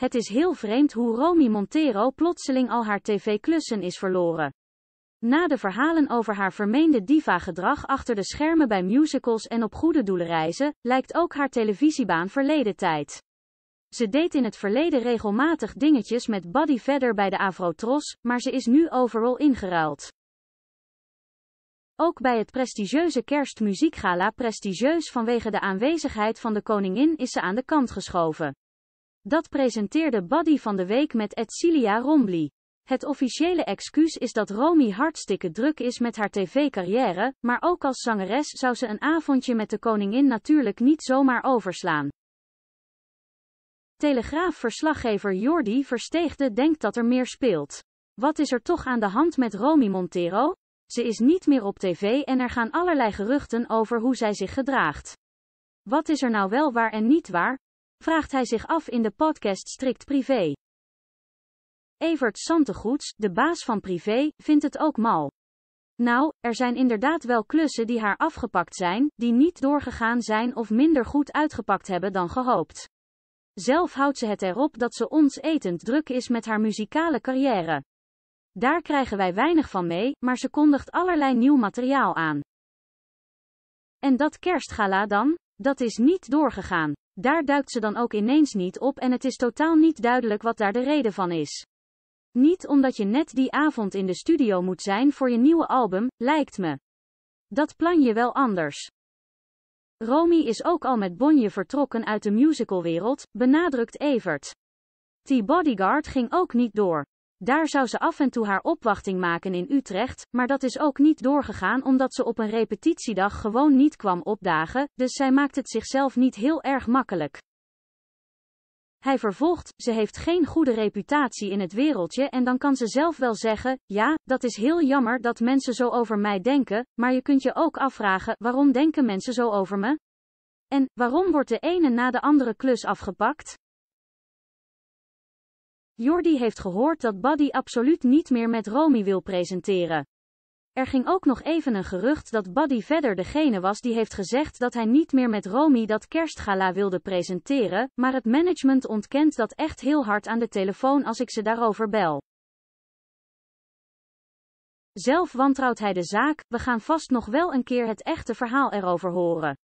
Het is heel vreemd hoe Romy Montero plotseling al haar tv-klussen is verloren. Na de verhalen over haar vermeende diva-gedrag achter de schermen bij musicals en op goede doelenreizen, lijkt ook haar televisiebaan verleden tijd. Ze deed in het verleden regelmatig dingetjes met Buddy Vedder bij de Avrotros, maar ze is nu overal ingeruild. Ook bij het prestigieuze kerstmuziekgala prestigieus vanwege de aanwezigheid van de koningin is ze aan de kant geschoven. Dat presenteerde Buddy van de Week met Edcilia Rombly. Het officiële excuus is dat Romy hartstikke druk is met haar tv-carrière, maar ook als zangeres zou ze een avondje met de koningin natuurlijk niet zomaar overslaan. Telegraafverslaggever Jordi Versteegde denkt dat er meer speelt. Wat is er toch aan de hand met Romy Montero? Ze is niet meer op tv en er gaan allerlei geruchten over hoe zij zich gedraagt. Wat is er nou wel waar en niet waar? vraagt hij zich af in de podcast Strikt Privé. Evert Santegoeds, de baas van Privé, vindt het ook mal. Nou, er zijn inderdaad wel klussen die haar afgepakt zijn, die niet doorgegaan zijn of minder goed uitgepakt hebben dan gehoopt. Zelf houdt ze het erop dat ze ons etend druk is met haar muzikale carrière. Daar krijgen wij weinig van mee, maar ze kondigt allerlei nieuw materiaal aan. En dat kerstgala dan? Dat is niet doorgegaan. Daar duikt ze dan ook ineens niet op en het is totaal niet duidelijk wat daar de reden van is. Niet omdat je net die avond in de studio moet zijn voor je nieuwe album, lijkt me. Dat plan je wel anders. Romy is ook al met Bonje vertrokken uit de musicalwereld, benadrukt Evert. Die bodyguard ging ook niet door. Daar zou ze af en toe haar opwachting maken in Utrecht, maar dat is ook niet doorgegaan omdat ze op een repetitiedag gewoon niet kwam opdagen, dus zij maakt het zichzelf niet heel erg makkelijk. Hij vervolgt, ze heeft geen goede reputatie in het wereldje en dan kan ze zelf wel zeggen, ja, dat is heel jammer dat mensen zo over mij denken, maar je kunt je ook afvragen, waarom denken mensen zo over me? En, waarom wordt de ene na de andere klus afgepakt? Jordi heeft gehoord dat Buddy absoluut niet meer met Romy wil presenteren. Er ging ook nog even een gerucht dat Buddy verder degene was die heeft gezegd dat hij niet meer met Romy dat kerstgala wilde presenteren, maar het management ontkent dat echt heel hard aan de telefoon als ik ze daarover bel. Zelf wantrouwt hij de zaak, we gaan vast nog wel een keer het echte verhaal erover horen.